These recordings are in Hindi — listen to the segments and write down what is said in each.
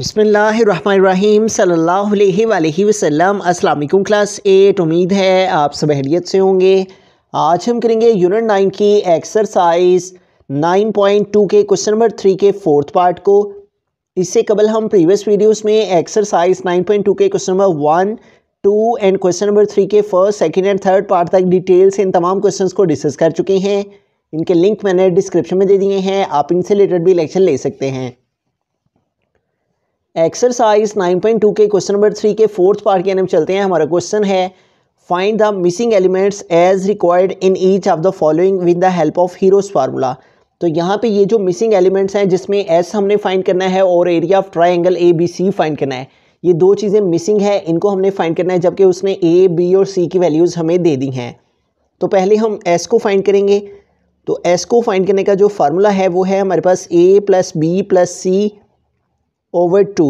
बसमीम सल्ला वसलम वसल्लम क्लास एट उम्मीद है आप सब अहलीत से होंगे आज हम करेंगे यूनिट नाइन की एक्सरसाइज नाइन पॉइंट टू के क्वेश्चन नंबर थ्री के फोर्थ पार्ट को इससे कबल हम प्रीवियस वीडियोस में एक्सरसाइज नाइन पॉइंट टू के question number one two and question number three के first second and third part तक डिटेल से इन तमाम क्वेश्चन को डिस्कस कर चुके हैं इनके लिंक मैंने डिस्क्रिप्शन में दे दिए हैं आप इनसे रिलेटेड भी लेक्चर ले सकते हैं एक्सरसाइज 9.2 के क्वेश्चन नंबर थ्री के फोर्थ पार्ट के हम चलते हैं हमारा क्वेश्चन है find the missing elements as required in each of the following with the help of hero's formula तो यहाँ पे ये जो मिसिंग एलिमेंट्स हैं जिसमें एस हमने फाइंड करना है और area of triangle A B C find करना है ये दो चीज़ें मिसिंग है इनको हमने फाइंड करना है जबकि उसने ए बी और सी की वैल्यूज़ हमें दे दी हैं तो पहले हम एस को फाइंड करेंगे तो एस को फाइंड करने का जो फार्मूला है वो है हमारे पास A plus B plus C over two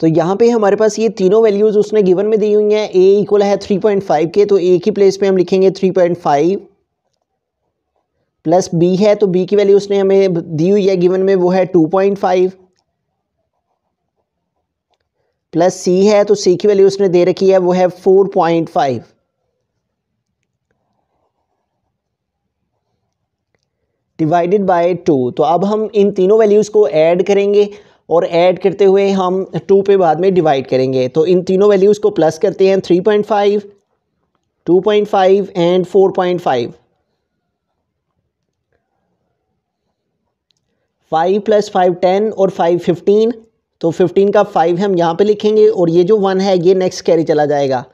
तो यहाँ पे हमारे पास ये तीनों वैल्यूज़ उसने गिवन में दी हुई हैं ए इक्वल है थ्री पॉइंट फाइव के तो ए की प्लेस पे हम लिखेंगे three point five plus B है तो बी की वैल्यू उसने हमें दी हुई है गिवन में वो है two point five plus C है तो सी की वैल्यू उसने दे रखी है वो है four point five divided by two तो अब हम इन तीनों वैल्यूज़ को ऐड करेंगे और ऐड करते हुए हम टू पे बाद में डिवाइड करेंगे तो इन तीनों वैल्यूज़ को प्लस करते हैं three point five two point five and four point five five plus five ten और फाइव फिफ्टीन तो फिफ्टीन का फाइव हम यहाँ पे लिखेंगे और ये जो वन है ये नेक्स्ट कैरी चला जाएगा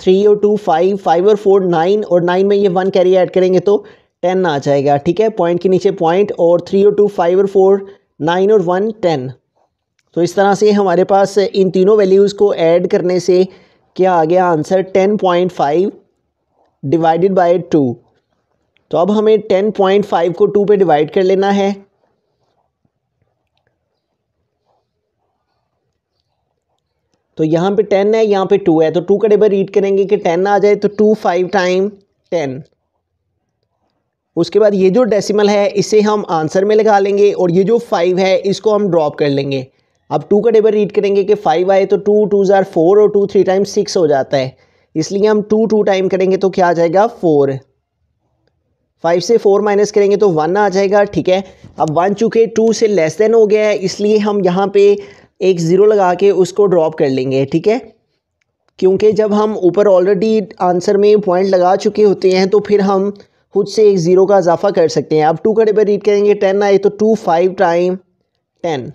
थ्री और टू फाइव फाइव और फोर नाइन और नाइन में ये वन कैरी ऐड करेंगे तो टेन आ जाएगा ठीक है पॉइंट के नीचे पॉइंट और थ्री और टू फाइव और फोर नाइन और वन टेन तो इस तरह से हमारे पास इन तीनों वैल्यूज़ को ऐड करने से क्या आ गया answer ten point five divided by two तो अब हमें टेन पॉइंट फाइव को टू पे डिवाइड कर लेना है तो यहाँ पे टेन है यहाँ पे टू है तो टू का डेबर रीड करेंगे कि टेन आ जाए तो टू फाइव टाइम टेन उसके बाद ये जो डेसिमल है इसे हम आंसर में लगा लेंगे और ये जो फाइव है इसको हम ड्रॉप कर लेंगे अब टू का टेबल रीड करेंगे कि फाइव आए तो टू टू ज़ार फोर और टू थ्री टाइम सिक्स हो जाता है इसलिए हम टू टू टाइम करेंगे तो क्या आ जाएगा फोर फाइव से फोर माइनस करेंगे तो वन आ जाएगा ठीक है अब वन चूँकि टू से लेस देन हो गया है इसलिए हम यहाँ पर एक ज़ीरो लगा के उसको ड्रॉप कर लेंगे ठीक है क्योंकि जब हम ऊपर ऑलरेडी आंसर में पॉइंट लगा चुके होते हैं तो फिर हम खुद से एक ज़ीरो का इजाफा कर सकते हैं अब टू का पर रीड करेंगे टेन आए तो टू फाइव टाइम टेन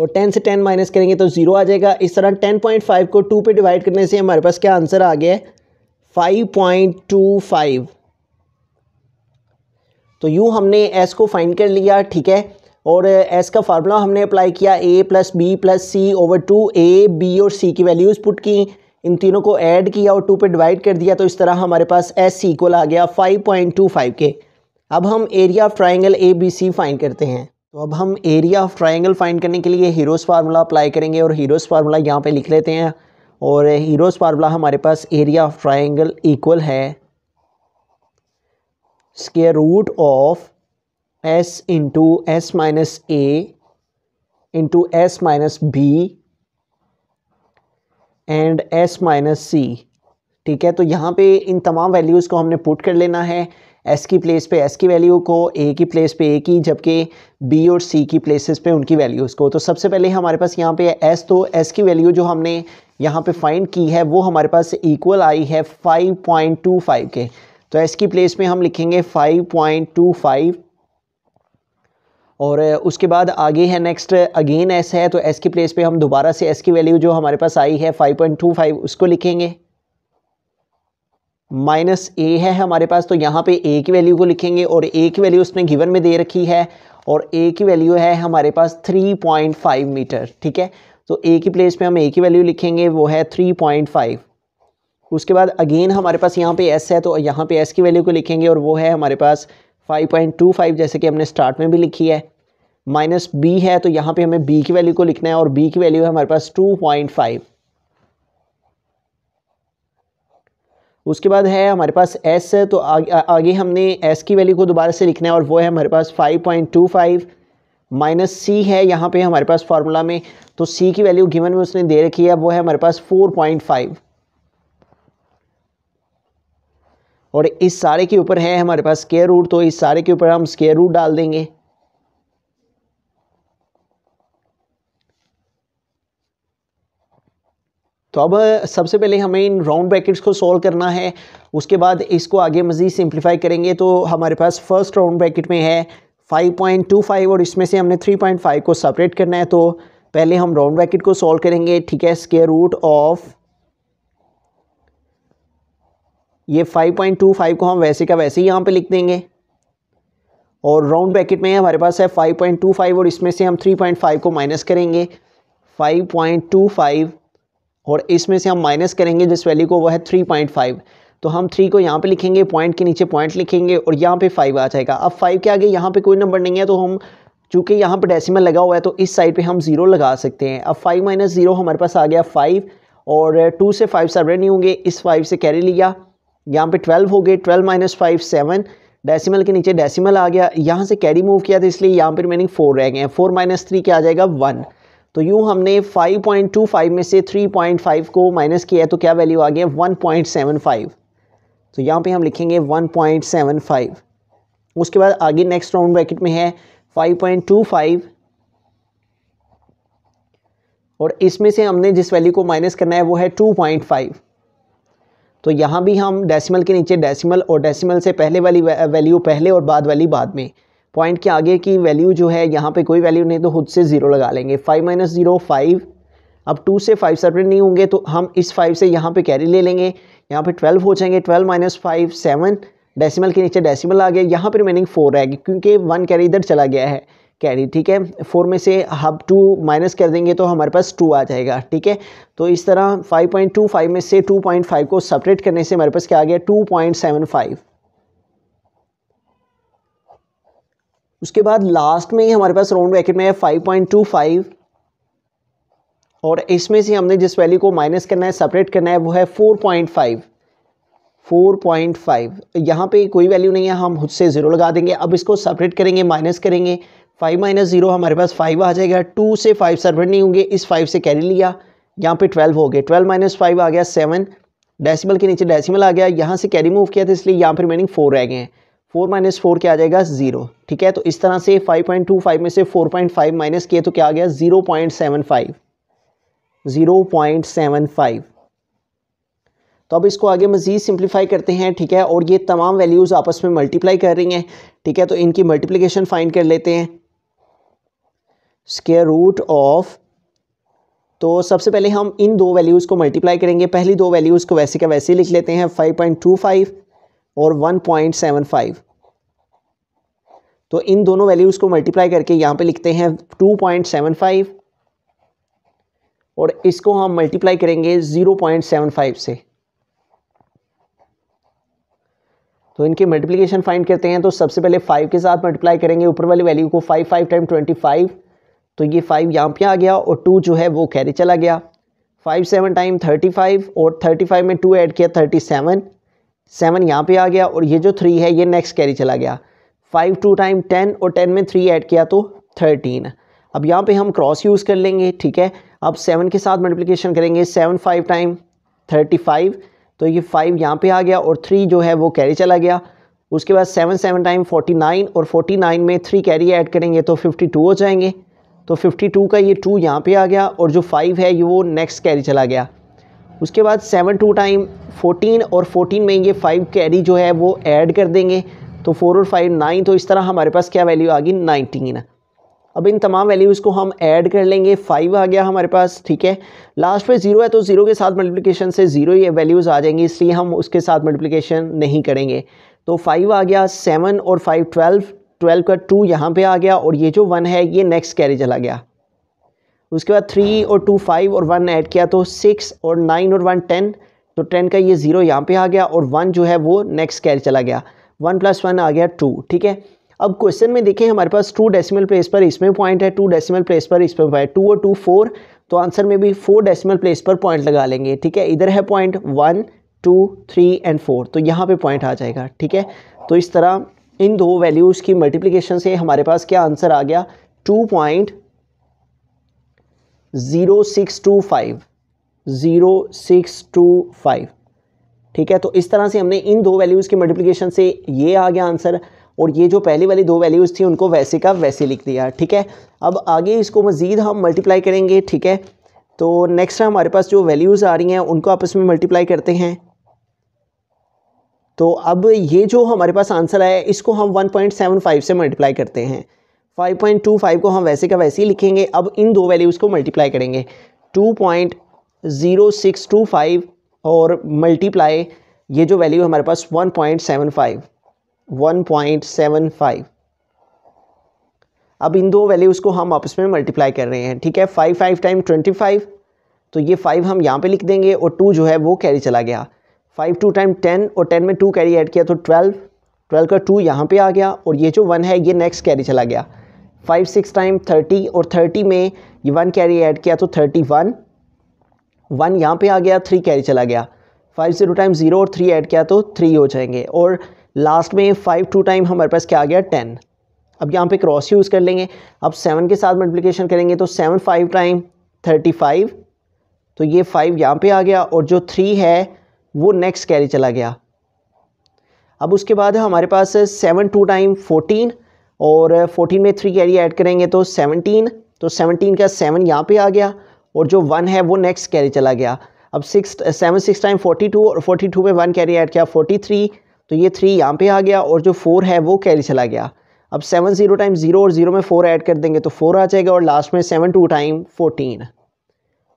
और टेन से टेन माइनस करेंगे तो ज़ीरो आ जाएगा इस तरह टेन पॉइंट फाइव को टू पे डिवाइड करने से हमारे पास क्या आंसर आ गया है फाइव पॉइंट टू फाइव तो यूँ हमने एस को फाइंड कर लिया ठीक है और एस uh, का फार्मूला हमने अप्लाई किया A plus B plus C over two A B और सी की वैल्यूज़ पुट की इन तीनों को ऐड किया और टू पे डिवाइड कर दिया तो इस तरह हमारे पास एस इक्वल आ गया फाइव पॉइंट टू फाइव के अब हम area of triangle A B C find करते हैं तो अब हम एरिया ऑफ ट्राइंगल फाइंड करने के लिए हीरोज़ फार्मूला अप्लाई करेंगे और हीरोज़ फार्मूला यहाँ पर लिख लेते हैं और हीरोज़ फार्मूला हमारे पास एरिया ऑफ ट्राइंगल इक्वल है square root of S into S minus A into S minus B and S minus C ठीक है तो यहाँ पे इन तमाम वैल्यूज़ को हमने पुट कर लेना है एस की प्लेस पे एस की वैल्यू को ए की प्लेस पे ए की जबकि बी और सी की प्लेसेस पे उनकी वैल्यूज़ को तो सबसे पहले हमारे पास यहाँ पे एस तो एस की वैल्यू जो हमने यहाँ पे फाइंड की है वो हमारे पास इक्वल आई है 5.25 के तो एस की प्लेस में हम लिखेंगे 5.25 और उसके बाद आगे है नेक्स्ट अगेन एस है तो एस की प्लेस पे हम दोबारा से एस की वैल्यू जो हमारे पास आई है 5.25 उसको लिखेंगे माइनस ए है हमारे पास तो यहाँ पे ए की वैल्यू को लिखेंगे और ए की वैल्यू उसने गिवन में दे रखी है और ए की वैल्यू है हमारे पास 3.5 मीटर ठीक है तो ए की प्लेस पे हम ए की वैल्यू लिखेंगे वो है 3.5 उसके बाद अगेन हमारे पास यहाँ पे एस है तो यहाँ पे एस की वैल्यू को लिखेंगे और वो है हमारे पास फाइव पॉइंट टू फाइव जैसे कि हमने स्टार्ट में भी लिखी है माइनस बी है तो यहाँ पे हमें बी की वैल्यू को लिखना है और बी की वैल्यू है हमारे पास टू पॉइंट फाइव उसके बाद है हमारे पास एस है तो आगे, आगे हमने एस की वैल्यू को दोबारा से लिखना है और वो है हमारे पास five point two five minus C है यहाँ पे हमारे पास फार्मूला में तो सी की वैल्यू गिवन में उसने दे रखी है वो है हमारे पास फोर पॉइंट फाइव और इस सारे के ऊपर है हमारे पास स्केयर रूट तो इस सारे के ऊपर हम स्केयर रूट डाल देंगे तो अब सबसे पहले हमें इन राउंड ब्रैकेट्स को सॉल्व करना है उसके बाद इसको आगे मज़ीद सिंप्लीफाई करेंगे तो हमारे पास फर्स्ट राउंड ब्रैकेट में है 5.25 और इसमें से हमने 3.5 को सेपरेट करना है तो पहले हम राउंड ब्रैकेट को सॉल्व करेंगे ठीक है स्केयर रूट ऑफ ये 5.25 को हम वैसे का वैसे ही यहाँ पे लिख देंगे और राउंड ब्रैकेट में हमारे पास है 5.25 और इसमें से हम 3.5 को माइनस करेंगे 5.25 और इसमें से हम माइनस करेंगे जिस वैल्यू को वो है 3.5 तो हम थ्री को यहाँ पे लिखेंगे पॉइंट के नीचे पॉइंट लिखेंगे और यहाँ पे फाइव आ जाएगा अब फाइव के आगे यहाँ पे कोई नंबर नहीं है तो हम चूँकि यहाँ पर डेसीमल लगा हुआ है तो इस साइड पर हम ज़ीरो लगा सकते हैं अब फाइव माइनस ज़ीरो हमारे पास आ गया फाइव और टू से फाइव सेपरेट नहीं होंगे इस फाइव से कैरी लिया यहाँ पे ट्वेल्व हो गए twelve minus five seven decimal के नीचे डेसिमल आ गया यहाँ से कैरी मूव किया था इसलिए यहाँ पे रिमेनिंग फोर रह गए हैं फोर माइनस थ्री क्या आ जाएगा वन तो यूँ हमने 5.25 में से 3.5 को माइनस किया है तो क्या वैल्यू आ गया 1.75 तो यहाँ पे हम लिखेंगे 1.75 उसके बाद आगे नेक्स्ट राउंड ब्रैकेट में है फाइव और इसमें से हमने जिस वैल्यू को माइनस करना है वो है फाइव तो यहाँ भी हम डेसिमल के नीचे डेसिमल और डेसिमल से पहले वाली वैल्यू पहले और बाद वाली बाद में पॉइंट के आगे की वैल्यू जो है यहाँ पे कोई वैल्यू नहीं तो खुद से ज़ीरो लगा लेंगे फाइव माइनस ज़ीरो फाइव अब टू से फाइव सेपरेट नहीं होंगे तो हम इस फाइव से यहाँ पे कैरी ले लेंगे यहाँ पे ट्वेल्व हो जाएंगे twelve minus five seven decimal के नीचे डेसिमल आ गया यहाँ पर रिमेनिंग फोर रहेगी क्योंकि वन कैरी इधर चला गया है कैरी ठीक है फोर में से हब टू माइनस कर देंगे तो हमारे पास टू आ जाएगा ठीक है तो इस तरह फाइव पॉइंट टू फाइव में से टू पॉइंट फाइव को सेपरेट करने से हमारे पास क्या आ गया टू पॉइंट सेवन फाइव उसके बाद लास्ट में ही हमारे पास राउंड ब्रैकेट में है फाइव पॉइंट टू फाइव और इसमें से हमने जिस वैल्यू को माइनस करना है सेपरेट करना है वो है four point five four point five यहाँ पर कोई वैल्यू नहीं है हम खुद से ज़ीरो लगा देंगे अब इसको सेपरेट करेंगे माइनस करेंगे फाइव माइनस ज़ीरो हमारे पास फाइव आ जाएगा टू से फाइव सर्वेंट नहीं होंगे इस फाइव से कैरी लिया यहाँ पे ट्वेल्व हो गए ट्वेल्व माइनस फाइव आ गया सेवन डेसिमल के नीचे डेसिमल आ गया यहाँ से कैरी मूव किया था इसलिए यहाँ पर रिमेनिंग फोर रह गए हैं फोर माइनस फोर क्या आ जाएगा ज़ीरो ठीक है तो इस तरह से फाइव पॉइंट टू फाइव में से फोर पॉइंट फाइव माइनस किए तो क्या आ गया zero point seven five zero point seven five तो अब इसको आगे मज़ीद सिंप्लीफाई करते हैं ठीक है और ये तमाम वैल्यूज़ आपस में मल्टीप्लाई कर रही हैं ठीक है तो इनकी मल्टीप्लिकेशन फाइंड कर लेते हैं स्केयर रूट ऑफ तो सबसे पहले हम इन दो वैल्यूज़ को मल्टीप्लाई करेंगे पहली दो वैल्यूज़ को वैसे का वैसे लिख लेते हैं 5.25 और 1.75 तो इन दोनों वैल्यूज़ को मल्टीप्लाई करके यहाँ पे लिखते हैं 2.75 और इसको हम मल्टीप्लाई करेंगे 0.75 से तो इनके मल्टीप्लिकेशन फाइंड करते हैं तो सबसे पहले 5 के साथ मल्टीप्लाई करेंगे ऊपर वाली वैल्यू को 5 5 टाइम 25 तो ये फाइव यहाँ पे आ गया और टू जो है वो कैरी चला गया five seven time thirty five और थर्टी फाइव में टू ऐड किया थर्टी सेवन सेवन यहाँ पे आ गया और ये जो थ्री है ये नेक्स्ट कैरी चला गया फाइव टू टाइम टेन और टेन में थ्री ऐड किया तो थर्टीन अब यहाँ पे हम क्रॉस यूज़ कर लेंगे ठीक है अब सेवन के साथ मल्टीप्लीकेशन करेंगे seven five time thirty five तो ये फाइव यहाँ पे आ गया और थ्री जो है वो कैरी चला गया उसके बाद seven seven time forty nine और फोर्टी नाइन में थ्री कैरी ऐड करेंगे तो फिफ्टी टू हो जाएंगे तो 52 का ये टू यहाँ पे आ गया और जो फाइव है ये वो नेक्स्ट कैरी चला गया उसके बाद सेवन टू टाइम फोटीन और फोटीन में ये फाइव कैरी जो है वो ऐड कर देंगे तो फोर और फाइव नाइन तो इस तरह हमारे पास क्या वैल्यू आ गई नाइनटीन अब इन तमाम वैल्यूज़ को हम ऐड कर लेंगे फाइव आ गया हमारे पास ठीक है लास्ट में ज़ीरो है तो ज़ीरो के साथ मल्टीप्लिकेशन से ज़ीरो ये वैल्यूज़ आ जाएंगी इसलिए हम उसके साथ मल्टीप्लिकेशन नहीं करेंगे तो फाइव आ गया सेवन और फाइव ट्वेल्व ट्वेल्व का टू यहाँ पे आ गया और ये जो वन है ये नेक्स्ट कैरी चला गया उसके बाद थ्री और टू फाइव और वन ऐड किया तो सिक्स और नाइन और वन टेन तो टेन का ये ज़ीरो यहाँ पे आ गया और वन जो है वो नेक्स्ट कैरी चला गया वन प्लस वन आ गया टू ठीक है अब क्वेश्चन में देखें हमारे पास टू डेसिमल प्लेस पर इसमें पॉइंट है टू डेसिमल प्लेस पर इसमें पॉइंट टू और टू फोर तो आंसर में भी फोर डेसिमल प्लेस पर पॉइंट लगा लेंगे ठीक है इधर है point one two three and four तो यहाँ पे पॉइंट आ जाएगा ठीक है तो इस तरह इन दो वैल्यूज़ की मल्टीप्लिकेशन से हमारे पास क्या आंसर आ गया two point zero six two five zero six two five ठीक है तो इस तरह से हमने इन दो वैल्यूज़ की मल्टीप्लिकेशन से ये आ गया आंसर और ये जो पहली वाली दो वैल्यूज़ थी उनको वैसे का वैसे लिख दिया ठीक है अब आगे इसको मज़ीद हम मल्टीप्लाई करेंगे ठीक है तो नेक्स्ट हमारे पास जो वैल्यूज़ आ रही हैं उनको आपस में मल्टीप्लाई करते हैं तो अब ये जो हमारे पास आंसर आया इसको हम 1.75 से मल्टीप्लाई करते हैं 5.25 को हम वैसे का वैसे ही लिखेंगे अब इन दो वैल्यूज़ को मल्टीप्लाई करेंगे 2.0625 और मल्टीप्लाई ये जो वैल्यू हमारे पास 1.75 1.75 अब इन दो वैल्यूज़ को हम आपस में मल्टीप्लाई कर रहे हैं ठीक है five five time twenty five तो ये फाइव हम यहाँ पे लिख देंगे और टू जो है वो कैरी चला गया फाइव टू टाइम टेन और टेन में टू कैरी ऐड किया तो ट्वेल्व ट्वेल्व का टू यहाँ पे आ गया और ये जो वन है ये नेक्स्ट कैरी चला गया फाइव सिक्स टाइम थर्टी और थर्टी में ये वन कैरी ऐड किया तो थर्टी वन वन यहाँ पे आ गया थ्री कैरी चला गया फाइव ज़ीरो टाइम ज़ीरो और थ्री ऐड किया तो थ्री हो जाएंगे और लास्ट में फाइव टू टाइम हमारे पास क्या आ गया टेन अब यहाँ पे क्रॉस यूज़ कर लेंगे अब सेवन के साथ मल्टीप्लिकेशन करेंगे तो seven five time thirty five तो ये फाइव यहाँ पे आ गया और जो थ्री है वो नेक्स्ट कैरी चला गया अब उसके बाद हमारे पास सेवन टू टाइम फोर्टीन और फोर्टीन में थ्री कैरी ऐड करेंगे तो सेवनटीन तो सेवनटीन का सेवन यहाँ पे आ गया और जो वन है वो नेक्स्ट कैरी चला गया अब six seven six time forty two और फोर्टी टू में वन कैरी ऐड किया फोर्टी थ्री तो ये थ्री यहाँ पे आ गया और जो फोर है वो कैरी चला गया अब सेवन ज़ीरो टाइम ज़ीरो और ज़ीरो में फ़ोर ऐड कर देंगे तो फोर आ जाएगा और लास्ट में सेवन टू टाइम फोर्टीन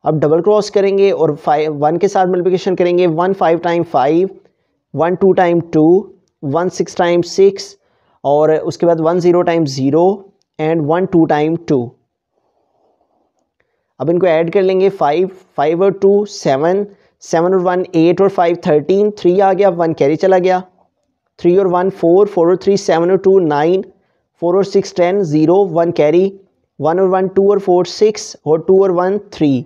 अब डबल क्रॉस करेंगे और फाइव वन के साथ मल्टीप्लिकेशन करेंगे one five time five one two time two one six time six और उसके बाद one zero time zero and one two time two अब इनको ऐड कर लेंगे फाइव फाइव और टू सेवन सेवन और वन एट और फाइव थर्टीन थ्री आ गया वन कैरी चला गया थ्री और वन फोर फोर और थ्री सेवन और टू नाइन फोर और six ten zero one carry one और वन टू और फोर सिक्स और टू और वन थ्री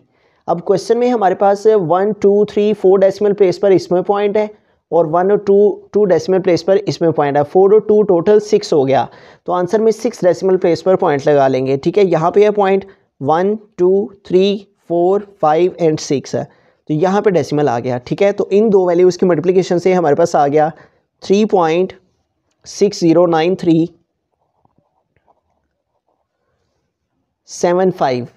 अब क्वेश्चन में हमारे पास one two three four decimal place पर इसमें पॉइंट है और वन और टू टू डेसिमल प्लेस पर इसमें पॉइंट है फोर और टू टोटल सिक्स हो गया तो आंसर में सिक्स डेसिमल प्लेस पर पॉइंट लगा लेंगे ठीक है यहाँ पे है point one two three four five and six है तो यहाँ पे डेसिमल आ गया ठीक है तो इन दो वैल्यूज़ की मल्टीप्लीकेशन से हमारे पास आ गया three point six zero nine three seven five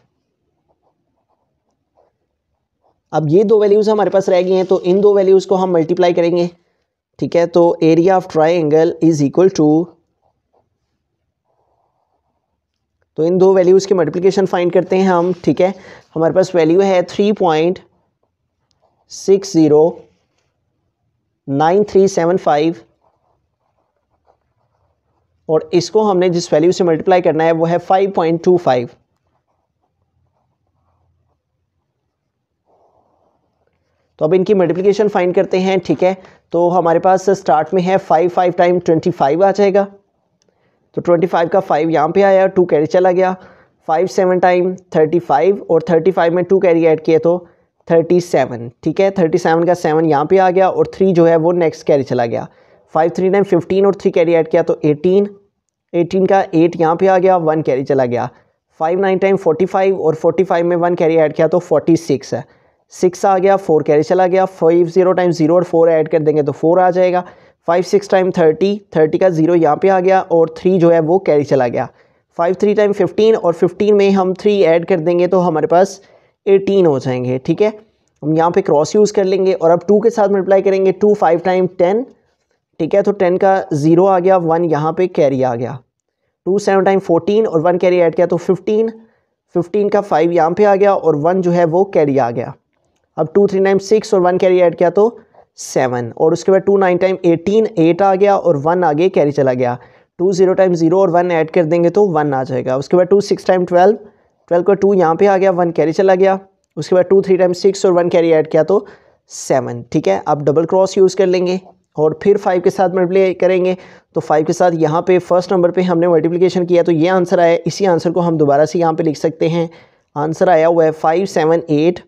अब ये दो वैल्यूज़ हमारे पास रह गए हैं तो इन दो वैल्यूज़ को हम मल्टीप्लाई करेंगे ठीक है तो area of triangle is equal to तो इन दो वैल्यूज़ की मल्टीप्लिकेशन फाइंड करते हैं हम ठीक है हमारे पास वैल्यू है three point six zero nine three seven five और इसको हमने जिस वैल्यू से मल्टीप्लाई करना है वो है फाइव पॉइंट टू फाइव तो अब इनकी मल्टीप्लिकेशन फाइंड करते हैं ठीक है तो हमारे पास स्टार्ट में है five five time twenty five आ जाएगा तो ट्वेंटी फाइव का फाइव यहाँ पे आया टू कैरी चला गया five seven time thirty five और थर्टी फाइव में टू कैरी ऐड किए तो थर्टी सेवन ठीक है थर्टी सेवन का सेवन यहाँ पे आ गया और थ्री जो है वो नेक्स्ट कैरी चला गया फाइव थ्री टाइम फिफ्टीन और थ्री कैरी ऐड किया तो एटीन एटीन का एट यहाँ पर आ गया वन कैरी चला गया five nine time forty five और फोर्टी फाइव में वन कैरी ऐड किया तो फोर्टी सिक्स है सिक्स आ गया फोर कैरी चला गया फाइव जीरो टाइम जीरो और फोर ऐड कर देंगे तो फोर आ जाएगा five six time thirty thirty का जीरो यहाँ पे आ गया और थ्री जो है वो कैरी चला गया फाइव थ्री टाइम फिफ्टीन और फिफ्टीन में हम थ्री ऐड कर देंगे तो हमारे पास एटीन हो जाएंगे ठीक है हम यहाँ पे क्रॉस यूज़ कर लेंगे और अब टू के साथ मल्टीप्लाई करेंगे टू फाइव टाइम टेन ठीक है तो टेन का ज़ीरो आ गया वन यहाँ पे कैरी आ गया टू सेवन टाइम फोर्टीन और वन कैरी ऐड किया तो फिफ्टीन फिफ्टीन का फाइव यहाँ पे आ गया और वन जो है वो कैरी आ गया अब टू थ्री नाइन सिक्स और वन कैरी ऐड किया तो सेवन और उसके बाद two nine time eighteen eight आ गया और वन आगे कैरी चला गया टू जीरो टाइम जीरो और वन ऐड कर देंगे तो वन आ जाएगा उसके बाद two six time twelve twelve का टू यहाँ पे आ गया वन कैरी चला गया उसके बाद टू थ्री टाइम सिक्स और वन कैरी ऐड किया तो सेवन ठीक है आप डबल क्रॉस यूज़ कर लेंगे और फिर फाइव के साथ मल्टीप्लाई करेंगे तो फाइव के साथ यहाँ पे फर्स्ट नंबर पे हमने मल्टीप्लिकेशन किया तो ये आंसर आया इसी आंसर को हम दोबारा से यहाँ पे लिख सकते हैं आंसर आया हुआ है five seven eight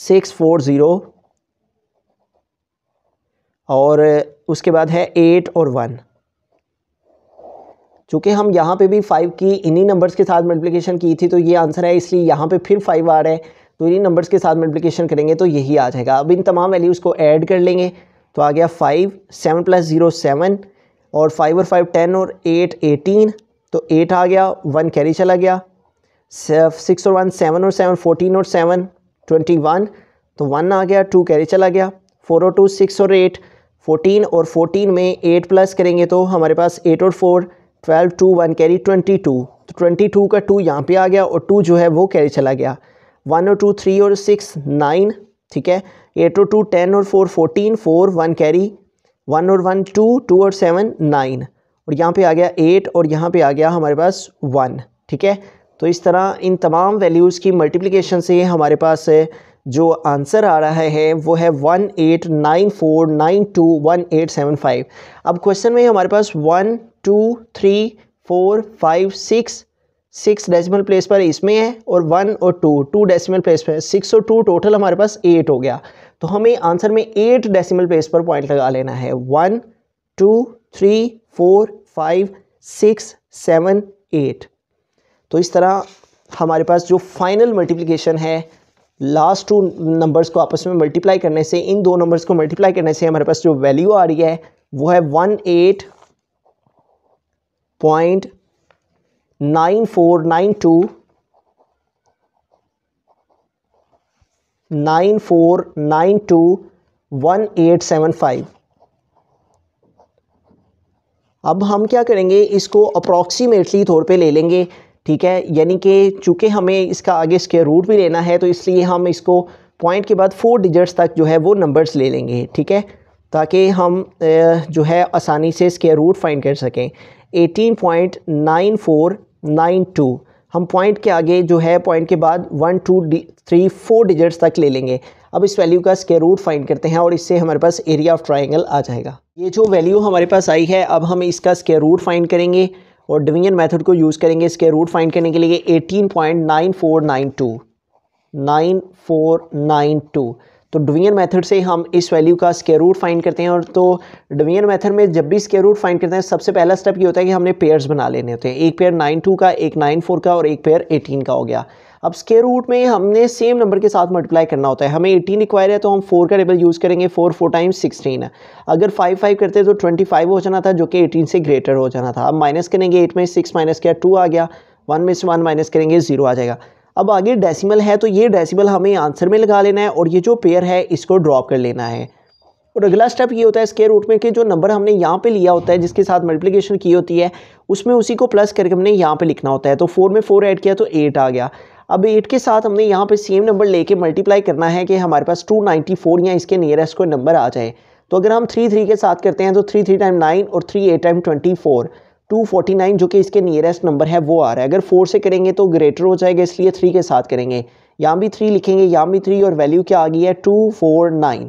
six four zero और उसके बाद है एट और वन चूँकि हम यहाँ पे भी फ़ाइव की इन्हीं नंबर्स के साथ मल्टीप्लिकेशन की थी तो ये आंसर है इसलिए यहाँ पे फिर फाइव आ रहा है तो इन्हीं नंबर्स के साथ मल्टीप्लिकेशन करेंगे तो यही आ जाएगा अब इन तमाम वैल्यूज़ को ऐड कर लेंगे तो आ गया five seven plus zero seven और फाइव और फाइव टेन और एट एटीन तो एट आ गया वन कैरी चला गया सिक्स और वन सेवन और सेवन फोर्टीन और सेवन ट्वेंटी वन तो वन आ गया टू कैरी चला गया फोर और टू सिक्स और एट फोर्टीन और फोर्टीन में एट प्लस करेंगे तो हमारे पास एट और four twelve two one carry twenty two तो ट्वेंटी टू का टू यहाँ पे आ गया और टू जो है वो कैरी चला गया वन और टू थ्री और सिक्स नाइन ठीक है एट और टू टेन और four fourteen four one carry one और वन टू टू और सेवन नाइन और यहाँ पे आ गया एट और यहाँ पे आ गया हमारे पास वन ठीक है तो इस तरह इन तमाम वैल्यूज़ की मल्टीप्लिकेशन से हमारे पास जो आंसर आ रहा है वो है one eight nine four nine two one eight seven five अब क्वेश्चन में हमारे पास one two three four five six six decimal place पर इसमें है और वन और टू टू डेसिमल प्लेस पर सिक्स और टू टोटल हमारे पास एट हो गया तो हमें आंसर में एट डेसिमल प्लेस पर पॉइंट लगा लेना है one two three four five six seven eight तो इस तरह हमारे पास जो फाइनल मल्टीप्लिकेशन है लास्ट टू नंबर्स को आपस में मल्टीप्लाई करने से इन दो नंबर्स को मल्टीप्लाई करने से हमारे पास जो वैल्यू आ रही है वो है one eight point nine four nine two nine four nine two one eight seven five अब हम क्या करेंगे इसको अप्रॉक्सीमेटली तौर पे ले लेंगे ठीक है यानी कि चूँकि हमें इसका आगे स्केयर रूट भी लेना है तो इसलिए हम इसको पॉइंट के बाद फोर डिजिट्स तक जो है वो नंबर्स ले लेंगे ठीक है ताकि हम जो है आसानी से इसके रूट फाइंड कर सकें eighteen point nine four nine two हम पॉइंट के आगे जो है पॉइंट के बाद one two three four digits तक ले लेंगे अब इस वैल्यू का स्केयर रूट फाइंड करते हैं और इससे हमारे पास एरिया ऑफ ट्राइंगल आ जाएगा ये जो वैल्यू हमारे पास आई है अब हम इसका स्केयर रूट फाइंड करेंगे और डिवीजन मेथड को यूज़ करेंगे इसके रूट फाइंड करने के लिए 18.9492 9492 तो डिवीजन मेथड से हम इस वैल्यू का स्केयर रूट फाइंड करते हैं और तो डिवीजन मेथड में जब भी स्केयर रूट फाइंड करते हैं सबसे पहला स्टेप ये होता है कि हमने पेयर्स बना लेने होते हैं एक पेयर नाइन टू का एक नाइन फोर का और एक पेयर एटीन का हो गया अब स्केयर रूट में हमने सेम नंबर के साथ मल्टीप्लाई करना होता है हमें एटीन रिक्वायर है तो हम फोर का टेबल यूज़ करेंगे फोर फोर टाइम्स सिक्सटीन अगर फाइव फाइव करते हैं तो ट्वेंटी फाइव हो जाना था जो कि एटीन से ग्रेटर हो जाना था अब माइनस करेंगे एट में सिक्स माइनस किया टू आ गया वन में से वन माइनस करेंगे जीरो आ जाएगा अब आगे डेसिमल है तो ये डेसिमल हमें आंसर में लगा लेना है और ये जो पेयर है इसको ड्रॉप कर लेना है और अगला स्टेप ये होता है स्केयर रूट में कि जो नंबर हमने यहाँ पे लिया होता है जिसके साथ मल्टीप्लिकेशन की होती है उसमें उसी को प्लस करके हमने यहाँ पे लिखना होता है तो फोर में फोर ऐड किया तो एट आ गया अब एट के साथ हमने यहाँ पे सेम नंबर लेके मल्टीप्लाई करना है कि हमारे पास टू नाइन्टी फोर या इसके नियरेस्ट कोई नंबर आ जाए तो अगर हम थ्री थ्री के साथ करते हैं तो थ्री थ्री टाइम नाइन और three eight time twenty four two forty nine जो कि इसके नियरेस्ट नंबर है वो आ रहा है अगर फोर से करेंगे तो ग्रेटर हो जाएगा इसलिए थ्री के साथ करेंगे यहाँ भी थ्री लिखेंगे यहाँ भी थ्री और वैल्यू क्या आ गई है टू फोर नाइन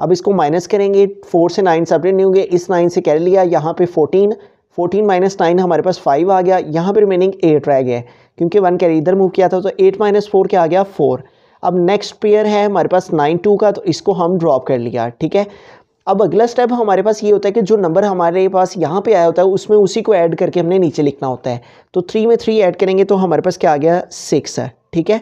अब इसको माइनस करेंगे फोर से नाइन सेपरेट नहीं होंगे इस नाइन से कैरी लिया यहाँ पे फोर्टीन फोर्टीन माइनस नाइन हमारे पास फाइव आ गया यहाँ पर रिमेनिंग एट रह गया क्योंकि वन कैरी इधर मूव किया था तो एट माइनस फोर क्या आ गया फोर अब नेक्स्ट पेयर है हमारे पास नाइन टू का तो इसको हम ड्रॉप कर लिया ठीक है अब अगला स्टेप हमारे पास ये होता है कि जो नंबर हमारे पास यहाँ पे आया होता है उसमें उसी को ऐड करके हमने नीचे लिखना होता है तो थ्री में थ्री ऐड करेंगे तो हमारे पास क्या आ गया सिक्स है ठीक है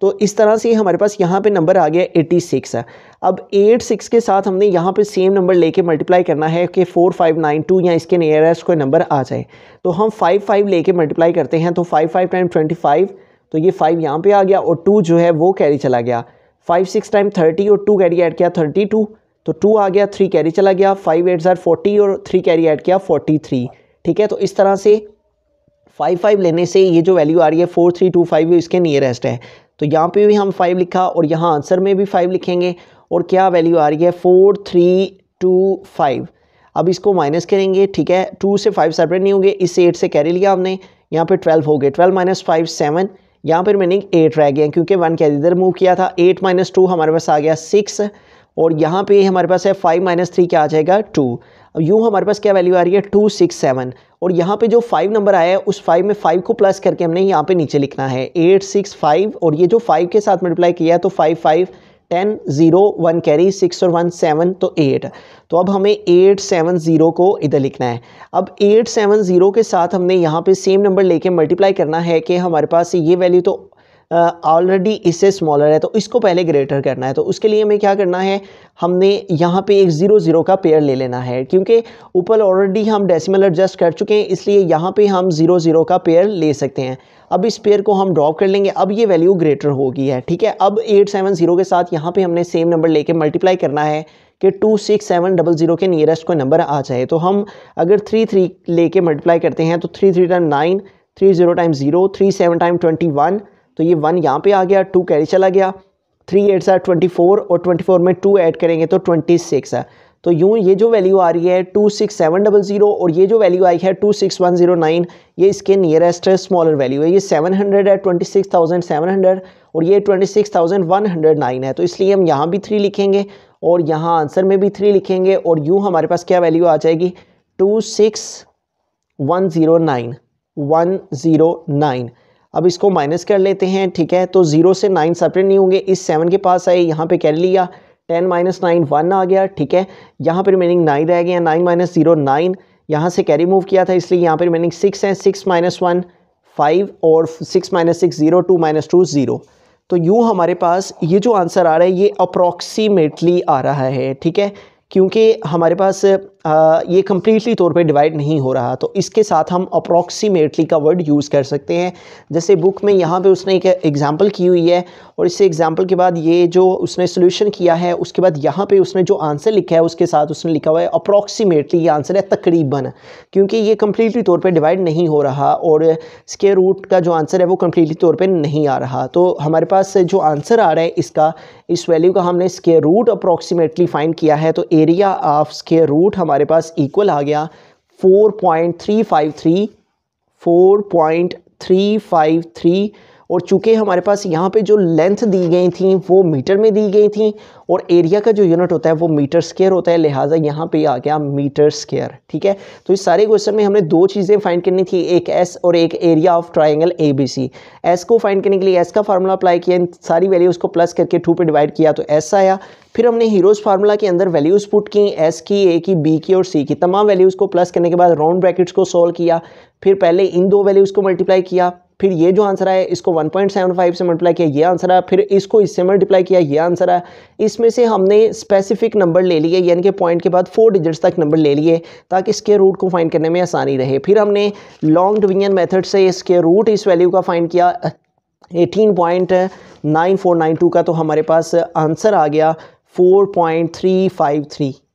तो इस तरह से हमारे पास यहाँ पे नंबर आ गया 86 है अब 86 के साथ हमने यहाँ पे सेम नंबर लेके मल्टीप्लाई करना है कि 4592 या इसके नियरेस्ट कोई नंबर आ जाए तो हम 55 लेके मल्टीप्लाई करते हैं तो 55 फाइव टाइम ट्वेंटी तो ये 5 यहाँ पे आ गया और 2 जो है वो कैरी चला गया 56 टाइम थर्टी और 2 कैरी ऐड किया 32 तो 2 आ गया 3 कैरी चला गया फाइव एट ज़ार फोर्टी और थ्री कैरी ऐड किया फोर्टी ठीक है तो इस तरह से फाइव फाइव लेने से ये जो वैल्यू आ रही है फोर थ्री टू फाइव इसके नियरेस्ट है तो यहाँ पे भी हम फाइव लिखा और यहाँ आंसर में भी फाइव लिखेंगे और क्या वैल्यू आ रही है फोर थ्री टू फाइव अब इसको माइनस करेंगे ठीक है टू से फाइव सेपरेट नहीं होंगे इससे एट से कैरी लिया हमने यहाँ पे ट्वेल्व हो गए ट्वेल्व माइनस फाइव सेवन यहाँ पर मैंने एट रह गया क्योंकि वन कैरी इधर मूव किया था एट माइनस टू हमारे पास आ गया सिक्स और यहाँ पे हमारे पास है फाइव माइनस थ्री क्या आ जाएगा टू अब यूँ हमारे पास क्या वैल्यू आ रही है टू सिक्स सेवन और यहाँ पे जो फाइव नंबर आया है उस फाइव में फाइव को प्लस करके हमने यहाँ पे नीचे लिखना है एट सिक्स फाइव और ये जो फाइव के साथ मल्टीप्लाई किया है तो five five ten zero one carry six और वन सेवन तो एट तो अब हमें एट सेवन ज़ीरो को इधर लिखना है अब एट सेवन ज़ीरो के साथ हमने यहाँ पे सेम नंबर लेके मल्टीप्लाई करना है कि हमारे पास ये वैल्यू तो ऑलरेडी इससे स्मॉलर है तो इसको पहले ग्रेटर करना है तो उसके लिए हमें क्या करना है हमने यहाँ पे एक ज़ीरो ज़ीरो का पेयर ले लेना है क्योंकि ऊपर ऑलरेडी हम डेसिमल एडजस्ट कर चुके हैं इसलिए यहाँ पे हम ज़ीरो ज़ीरो का पेयर ले सकते हैं अब इस पेयर को हम ड्रॉप कर लेंगे अब ये वैल्यू ग्रेटर होगी है ठीक है अब एट सेवन ज़ीरो के साथ यहाँ पर हमने सेम नंबर लेके मल्टीप्लाई करना है कि two six seven double zero के नियरेस्ट कोई नंबर आ जाए तो हम अगर थ्री थ्री लेके मल्टीप्लाई करते हैं तो three three time nine three zero time zero three seven time twenty one तो ये वन यहाँ पे आ गया टू कैरी चला गया थ्री एट्स है ट्वेंटी फोर और ट्वेंटी फोर में टू ऐड करेंगे तो ट्वेंटी सिक्स है तो यूँ ये जो वैल्यू आ रही है two six seven double zero और ये जो वैल्यू आई है two six one zero nine ये इसके नियरेस्ट स्मॉलर वैल्यू है ये सेवन हंड्रेड है twenty six thousand seven hundred और ये twenty six thousand one hundred nine है तो इसलिए हम यहाँ भी थ्री लिखेंगे और यहाँ आंसर में भी थ्री लिखेंगे और यूँ हमारे पास क्या वैल्यू आ जाएगी two six one zero nine one zero nine अब इसको माइनस कर लेते हैं ठीक है तो ज़ीरो से नाइन सेपरेट नहीं होंगे इस सेवन के पास आए यहाँ पे कह लिया टेन माइनस नाइन वन आ गया ठीक है यहाँ पर रिमेनिंग नाइन रह गया नाइन माइनस ज़ीरो नाइन यहाँ से कैरी मूव किया था इसलिए यहाँ पर रिमेनिंग सिक्स है सिक्स माइनस वन फाइव और six minus six zero two minus two zero तो यूँ हमारे पास ये जो आंसर आ रहा है ये अप्रॉक्सीमेटली आ रहा है ठीक है क्योंकि हमारे पास ये कम्प्लीटली तौर पे डिवाइड नहीं हो रहा तो इसके साथ हम अप्रॉक्सीमेटली का वर्ड यूज़ कर सकते हैं जैसे बुक में यहाँ पे उसने एक एग्ज़ाम्पल की हुई है और इस एग्ज़ाम्पल के बाद ये जो उसने सोल्यूशन किया है उसके बाद यहाँ पे उसने जो आंसर लिखा है उसके साथ उसने लिखा हुआ है अप्रॉक्सीमेटली ये आंसर है तकरीबन क्योंकि ये कम्प्लीटली तौर पर डिवाइड नहीं हो रहा और इसके रूट का जो आंसर है वो कम्प्लीटली तौर पर नहीं आ रहा तो हमारे पास जो आंसर आ रहा है इसका इस वैल्यू का हमने स्केयर रूट अप्रॉक्सीमेटली फ़ाइन किया है तो एरिया ऑफ स्केयर रूट हमारे हमारे पास इक्वल आ गया four point three five three four point three five three और चूँकि हमारे पास यहाँ पे जो लेंथ दी गई थी वो मीटर में दी गई थी और एरिया का जो यूनिट होता है वो मीटर स्केयर होता है लिहाजा यहाँ पे आ गया मीटर स्केयर ठीक है तो इस सारे क्वेश्चन में हमने दो चीज़ें फाइंड करनी थी एक एस और एक area of triangle A B C S को फाइंड करने के लिए एस का फार्मूला अप्लाई किया इन सारी वैल्यूज़ को प्लस करके टू पर डिवाइड किया तो एस आया फिर हमने हीरोज़ फार्मूला के अंदर वैल्यूज़ पुट की एस की ए की बी की और सी की तमाम वैल्यूज़ को प्लस करने के बाद राउंड ब्रैकेट्स को सॉल्व किया फिर पहले इन दो वैल्यूज़ को मल्टीप्लाई किया फिर ये जो आंसर आया इसको 1.75 से मल्टीप्लाई किया ये आंसर आया फिर इसको इससे मल्टीप्लाई किया ये आंसर आया इसमें से हमने स्पेसिफिक नंबर ले लिए यानी कि पॉइंट के बाद फोर डिजिट्स तक नंबर ले लिए ताकि इसके रूट को फाइंड करने में आसानी रहे फिर हमने लॉन्ग डिवीजन मेथड से इसके रूट इस वैल्यू का फाइंड किया eighteen point nine four nine two का तो हमारे पास आंसर आ गया four point three five three